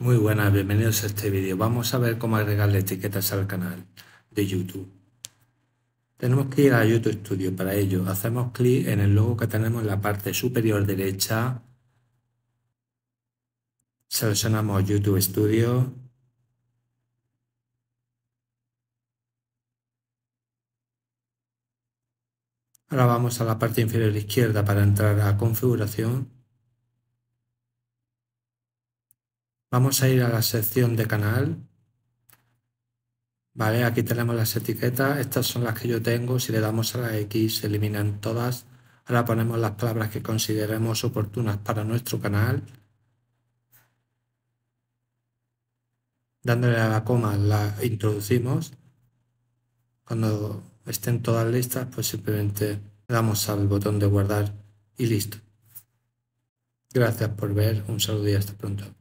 Muy buenas, bienvenidos a este vídeo. Vamos a ver cómo agregarle etiquetas al canal de YouTube. Tenemos que ir a YouTube Studio. Para ello, hacemos clic en el logo que tenemos en la parte superior derecha. Seleccionamos YouTube Studio. Ahora vamos a la parte inferior izquierda para entrar a configuración Vamos a ir a la sección de canal. Vale, aquí tenemos las etiquetas. Estas son las que yo tengo. Si le damos a la X se eliminan todas. Ahora ponemos las palabras que consideremos oportunas para nuestro canal. Dándole a la coma la introducimos. Cuando estén todas listas, pues simplemente damos al botón de guardar y listo. Gracias por ver. Un saludo y hasta pronto.